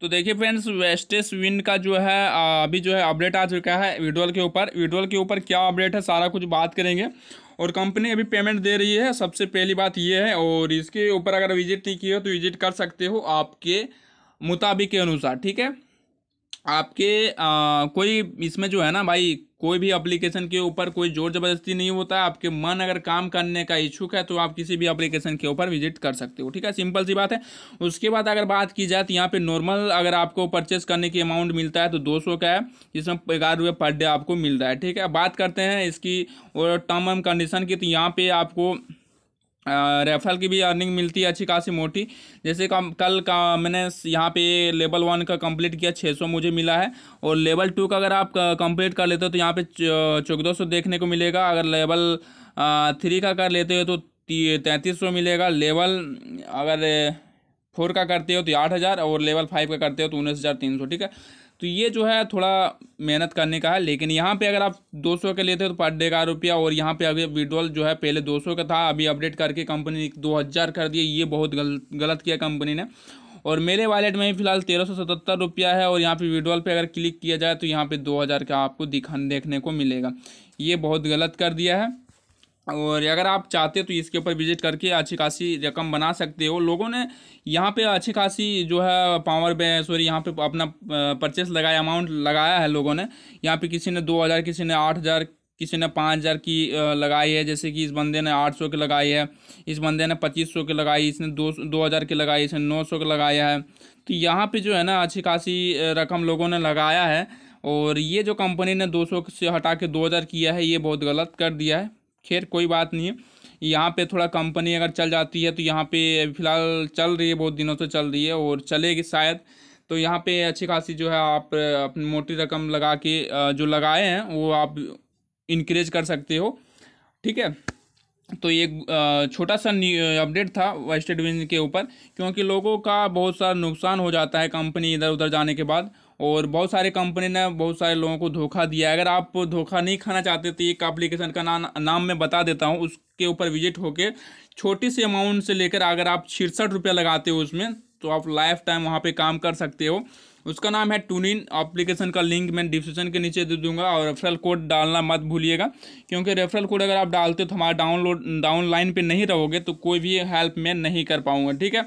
तो देखिए friends wastes win का जो है अभी जो है अपडेट आ चुका है विड्रोल के ऊपर विड्रोल के ऊपर क्या अपडेट है सारा कुछ बात करेंगे और कंपनी अभी पेमेंट दे रही है सबसे पहली बात ये है और इसके ऊपर अगर विजिट नहीं किया हो तो विजिट कर सकते हो आपके मुताबिक के अनुसार ठीक है आपके आ, कोई इसमें जो है ना भाई कोई भी एप्लीकेशन के ऊपर कोई जोर ज़बरदस्ती नहीं होता है आपके मन अगर काम करने का इच्छुक है तो आप किसी भी एप्लीकेशन के ऊपर विजिट कर सकते हो ठीक है सिंपल सी बात है उसके बाद अगर बात की जाए तो यहाँ पे नॉर्मल अगर आपको परचेस करने की अमाउंट मिलता है तो दो सौ का है जिसमें ग्यारह रुपये पर डे आपको मिल रहा है ठीक है बात करते हैं इसकी और टर्म एंड कंडीशन की तो यहाँ पर आपको रेफल की भी अर्निंग मिलती है अच्छी खासी मोटी जैसे कम कल का मैंने यहाँ पे लेवल वन का कंप्लीट किया छः सौ मुझे मिला है और लेवल टू का अगर आप कंप्लीट कर लेते हो तो यहाँ पे चौदह सौ देखने को मिलेगा अगर लेवल थ्री का कर लेते हो तो तैंतीस सौ मिलेगा लेवल अगर फोर का करते हो तो आठ हज़ार और लेवल फाइव का करते हो तो उन्नीस हज़ार तीन सौ ठीक है तो ये जो है थोड़ा मेहनत करने का है लेकिन यहाँ पे अगर आप दो सौ के लेते हो तो पर डे का रुपया और यहाँ पे अभी विड्रॉल जो है पहले दो सौ का था अभी अपडेट करके कंपनी ने दो हज़ार कर दिए ये बहुत गल, गलत किया कंपनी ने और मेरे वॉलेट में फिलहाल तेरह सौ सतहत्तर रुपया है और यहाँ पे विड्रॉल पे अगर क्लिक किया जाए तो यहाँ पे दो हज़ार का आपको दिखा देखने को मिलेगा ये बहुत गलत कर दिया है और अगर आप चाहते तो इसके ऊपर विजिट करके अच्छी खासी रकम बना सकते हो लोगों ने यहाँ पे अच्छी खासी जो है पावर बैंक सॉरी यहाँ पे अपना परचेस लगाया अमाउंट लगाया है लोगों ने यहाँ पे किसी ने दो हज़ार किसी ने आठ हज़ार किसी ने पाँच हज़ार की लगाई है जैसे कि इस बंदे ने आठ सौ की लगाई है इस बंदे ने पच्चीस सौ की लगाई इसने दो दो हज़ार की लगाई इसने नौ सौ की लगाया है तो यहाँ पे जो है ना अच्छी खासी रकम लोगों ने लगाया है और ये जो कंपनी ने दो सौ से हटा के दो हज़ार किया है ये बहुत गलत कर दिया है खैर कोई बात नहीं है यहाँ पे थोड़ा कंपनी अगर चल जाती है तो यहाँ पे फ़िलहाल चल रही है बहुत दिनों से चल रही है और चलेगी शायद तो यहाँ पे अच्छी खासी जो है आप अपनी मोटी रकम लगा के जो लगाए हैं वो आप इनक्रेज कर सकते हो ठीक है तो एक छोटा सा अपडेट था वेस्ट बैंक के ऊपर क्योंकि लोगों का बहुत सारा नुकसान हो जाता है कंपनी इधर उधर जाने के बाद और बहुत सारे कंपनी ने बहुत सारे लोगों को धोखा दिया अगर आप धोखा नहीं खाना चाहते तो एक एप्लीकेशन का ना, नाम मैं बता देता हूँ उसके ऊपर विजिट होकर छोटी सी अमाउंट से लेकर अगर आप छिड़सठ रुपया लगाते हो उसमें तो आप लाइफ टाइम वहाँ पर काम कर सकते हो उसका नाम है टूनिन अप्लीकेशन का लिंक मैं डिस्क्रिप्शन के नीचे दे दूंगा और रेफरल कोड डालना मत भूलिएगा क्योंकि रेफरल कोड अगर आप डालते हो तो हमारा डाउनलोड डाउनलाइन पे नहीं रहोगे तो कोई भी हेल्प मैं नहीं कर पाऊँगा ठीक है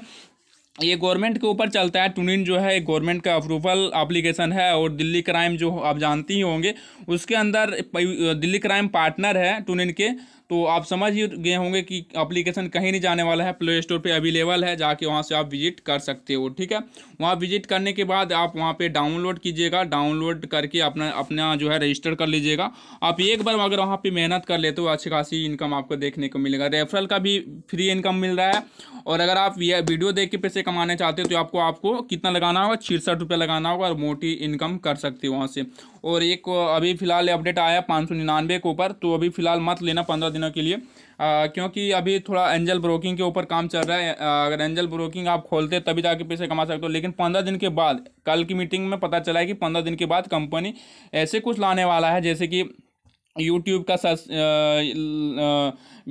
ये गवर्नमेंट के ऊपर चलता है टूनिन जो है गवर्नमेंट का अप्रूवल एप्लीकेशन है और दिल्ली क्राइम जो आप जानती ही होंगे उसके अंदर दिल्ली क्राइम पार्टनर है टूनिन के तो आप समझ ही गए होंगे कि अप्लीकेशन कहीं नहीं जाने वाला है प्ले स्टोर पर अवेलेबल है जाके वहाँ से आप विजिट कर सकते हो ठीक है वहाँ विजिट करने के बाद आप वहाँ पर डाउनलोड कीजिएगा डाउनलोड करके अपना अपना जो है रजिस्टर कर लीजिएगा आप एक बार अगर वहाँ पर मेहनत कर लेते हो अच्छी खासी इनकम आपको देखने को मिलेगा रेफरल का भी फ्री इनकम मिल रहा है और अगर आप ये वीडियो देख के पैसे कमाना चाहते हो तो आपको आपको कितना लगाना होगा छिड़सठ रुपये लगाना होगा और मोटी इनकम कर सकते हो वहाँ से और एक अभी फिलहाल अपडेट आया पाँच सौ निन्यानवे के ऊपर तो अभी फिलहाल मत लेना पंद्रह दिन दिनों के लिए आ, क्योंकि अभी थोड़ा एंजल ब्रोकिंग के ऊपर काम चल रहा है अगर एंजल ब्रोकिंग आप खोलते तभी जाके पैसे कमा सकते हो लेकिन पंद्रह दिन के बाद कल की मीटिंग में पता चला है कि पंद्रह दिन के बाद कंपनी ऐसे कुछ लाने वाला है जैसे कि यूट्यूब का सर्च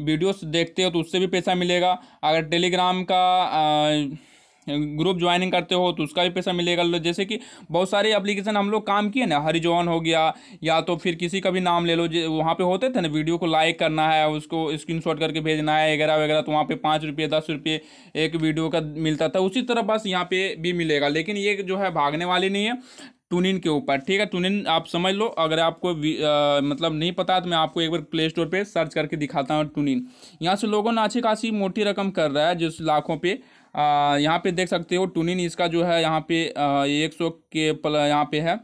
वीडियोस देखते हो तो उससे भी पैसा मिलेगा अगर टेलीग्राम का आ, ग्रुप ज्वाइनिंग करते हो तो उसका भी पैसा मिलेगा जैसे कि बहुत सारे एप्लीकेशन हम लोग काम किए ना हरिजोन हो गया या तो फिर किसी का भी नाम ले लो वहाँ पे होते थे ना वीडियो को लाइक करना है उसको स्क्रीन करके भेजना है वगैरह वगैरह तो वहाँ पे पाँच रुपये दस रुपये एक वीडियो का मिलता था उसी तरह बस यहाँ पे भी मिलेगा लेकिन ये जो है भागने वाली नहीं है टूनिन के ऊपर ठीक है टूनिन आप समझ लो अगर आपको आ, मतलब नहीं पता तो मैं आपको एक बार प्ले स्टोर पर सर्च करके दिखाता हूँ टूनिन यहाँ से लोगों ने अच्छी खासी मोटी रकम कर रहा है जिस लाखों पे यहाँ पे देख सकते हो टूनिन इसका जो है यहाँ पे एक सौ के पल यहाँ पे है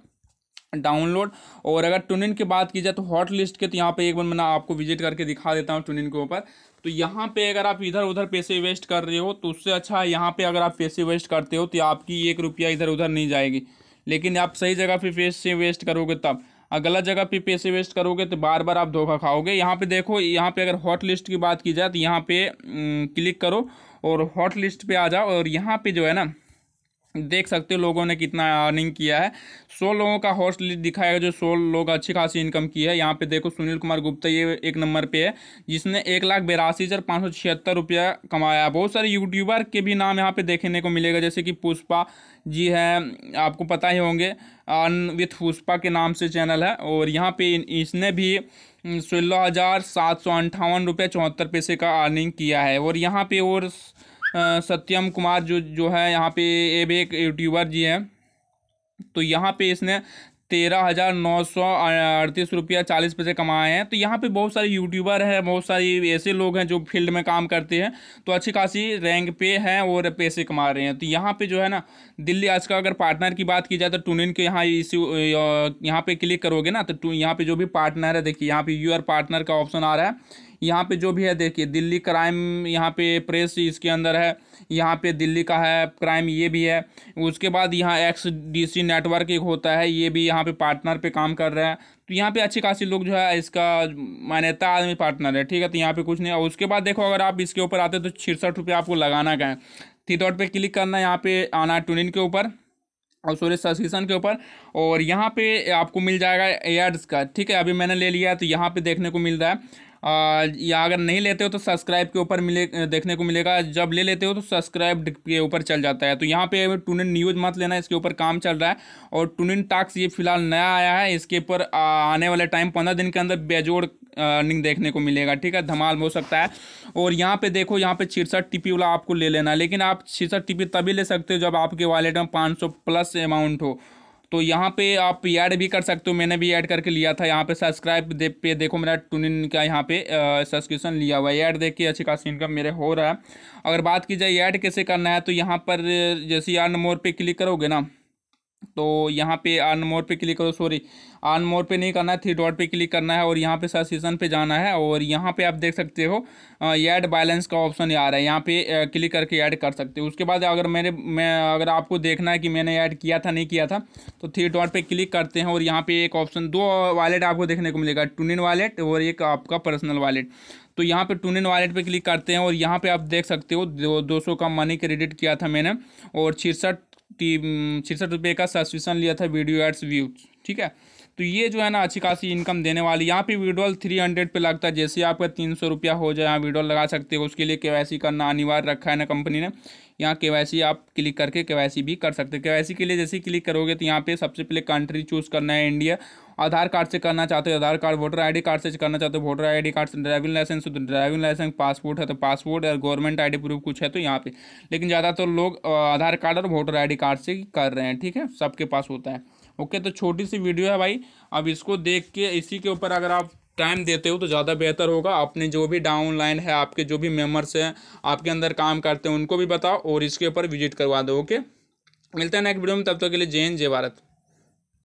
डाउनलोड और अगर टूनिन की बात की जाए तो हॉट लिस्ट के तो यहाँ पे एक बार मैं आपको विजिट करके दिखा देता हूँ टूनिन के ऊपर तो यहाँ पे अगर आप इधर उधर पैसे वेस्ट कर रहे हो तो उससे अच्छा है यहाँ पर अगर आप पैसे वेस्ट करते हो तो आपकी एक रुपया इधर उधर नहीं जाएगी लेकिन आप सही जगह पर पैसे वेस्ट करोगे तब गलत जगह पे पैसे वेस्ट करोगे तो बार बार आप धोखा खाओगे यहाँ पे देखो यहाँ पे अगर हॉट लिस्ट की बात की जाए तो यहाँ पे क्लिक करो और हॉट लिस्ट पर आ जाओ और यहाँ पर जो है ना देख सकते हो लोगों ने कितना अर्निंग किया है सौ लोगों का हॉर्स लिस्ट दिखाया जो सौ लोग अच्छी खासी इनकम की है यहाँ पे देखो सुनील कुमार गुप्ता ये एक नंबर पे है जिसने एक लाख बेरासी हज़ार पाँच सौ छिहत्तर रुपया कमाया बहुत सारे यूट्यूबर के भी नाम यहाँ पे देखने को मिलेगा जैसे कि पुष्पा जी है आपको पता ही होंगे अन विथ पुष्पा के नाम से चैनल है और यहाँ पे इसने भी सोलह हज़ार सात सौ अंठावन रुपये चौहत्तर पैसे का अर्निंग किया है और यहाँ पे और सत्यम कुमार जो जो है यहाँ पे भी एक यूट्यूबर जी हैं तो यहाँ पे इसने तेरह हज़ार नौ सौ अड़तीस रुपया चालीस पैसे कमाए हैं तो यहाँ पे बहुत सारे यूट्यूबर हैं बहुत सारे ऐसे लोग हैं जो फील्ड में काम करते हैं तो अच्छी खासी रैंक पे हैं और पैसे कमा रहे हैं तो यहाँ पे जो है ना दिल्ली आज का अगर पार्टनर की बात की जाए तो टूनिन के यहाँ इसी यहाँ पे क्लिक करोगे ना तो यहाँ पर जो भी पार्टनर है देखिए यहाँ पर यूर पार्टनर का ऑप्शन आ रहा है यहाँ पे जो भी है देखिए दिल्ली क्राइम यहाँ पे प्रेस इसके अंदर है यहाँ पे दिल्ली का है क्राइम ये भी है उसके बाद यहाँ एक्स सी नेटवर्क एक होता है ये भी यहाँ पे पार्टनर पे काम कर रहा है तो यहाँ पे अच्छी खासी लोग जो है इसका मान्यता आदमी पार्टनर है ठीक है तो यहाँ पे कुछ नहीं और उसके बाद देखो अगर आप इसके ऊपर आते तो छिड़सठ रुपये आपको लगाना कहें है थी डॉट पर क्लिक करना है यहाँ पे आना ट्यूनिन के ऊपर और सॉरी सब्सक्रिप्शन के ऊपर और यहाँ पे आपको मिल जाएगा एड्स का ठीक है अभी मैंने ले लिया है तो यहाँ पे देखने को मिल रहा है या अगर नहीं लेते हो तो सब्सक्राइब के ऊपर मिले देखने को मिलेगा जब ले लेते हो तो सब्सक्राइब के ऊपर चल जाता है तो यहाँ पे टूनिन न्यूज़ मत लेना इसके ऊपर काम चल रहा है और इन टास्क ये फिलहाल नया आया है इसके ऊपर आने वाले टाइम पंद्रह दिन के अंदर बेजोड़ अर्निंग देखने को मिलेगा ठीक है धमाल हो सकता है और यहाँ पे देखो यहाँ पे छिरसठ टीपी वाला आपको ले लेना है लेकिन आप छिरसठ टीपी तभी ले सकते हो जब आपके वॉलेट में पाँच सौ प्लस अमाउंट हो तो यहाँ पे आप ऐड भी कर सकते हो मैंने भी ऐड करके लिया था यहाँ पे सब्सक्राइब दे पे देखो मेरा टूनिन का यहाँ पे सब्सक्रिप्शन लिया हुआ है ऐड देख के अच्छी खासी इनकम मेरे हो रहा है अगर बात की जाए ऐड कैसे करना है तो यहाँ पर जैसे यार मोर पे क्लिक करोगे ना तो यहाँ पे आन मोर पे क्लिक करो सॉरी आन मोर पे नहीं करना है थ्री डॉट पे क्लिक करना है और यहाँ पे सर सीजन पे जाना है और यहाँ पे आप देख सकते हो ऐड बैलेंस का ऑप्शन आ रहा है यहाँ पे क्लिक करके ऐड कर सकते हो उसके बाद अगर मैंने मैं अगर आपको देखना है कि मैंने ऐड किया था नहीं किया था तो थ्री डॉट पर क्लिक करते हैं और यहाँ पर एक ऑप्शन दो वालेट आपको देखने को मिलेगा इन वालेट और एक आपका पर्सनल वालेट तो यहाँ पे टून इन वॉलेट पर क्लिक करते हैं और यहाँ पे आप देख सकते हो दो सौ का मनी क्रेडिट किया था मैंने और छिरसठ छिरसठ रुपये का सब्सक्रिप्शन लिया था वीडियो एड्स व्यूज ठीक है तो ये जो है ना अच्छी खासी इनकम देने वाली यहाँ पे विड्रॉल थ्री हंड्रेड पर लगता है जैसे आपका तीन सौ रुपया हो जाए यहाँ विड्रॉल लगा सकते हो उसके लिए के करना अनिवार्य रखा है ना कंपनी ने यहाँ के आप क्लिक करके के भी कर सकते हैं के के लिए जैसे क्लिक करोगे तो यहाँ पे सबसे पहले कंट्री चूज़ करना है इंडिया आधार कार्ड से करना चाहते हो Aadhaar card voter ID card से करना चाहते हो वोटर डी कार्ड से ड्राइविंग लाइसेंस तो ड्राइविंग लाइसेंस पासपोर्ट है तो पासपोर्ट और गवर्नमेंट डी प्रूफ कुछ है तो यहाँ पर लेकिन ज़्यादातर लोग आधार कार्ड और वोटर डी कार्ड से कर रहे हैं ठीक है सबके पास होता है ओके तो छोटी सी वीडियो है भाई अब इसको देख के इसी के ऊपर अगर आप टाइम देते हो तो ज़्यादा बेहतर होगा अपने जो भी डाउनलाइन है आपके जो भी मेम्बर्स हैं आपके अंदर काम करते हैं उनको भी बताओ और इसके ऊपर विजिट करवा दो ओके मिलते हैं नेक्स्ट वीडियो में तब तक तो के लिए जय हिंद जय भारत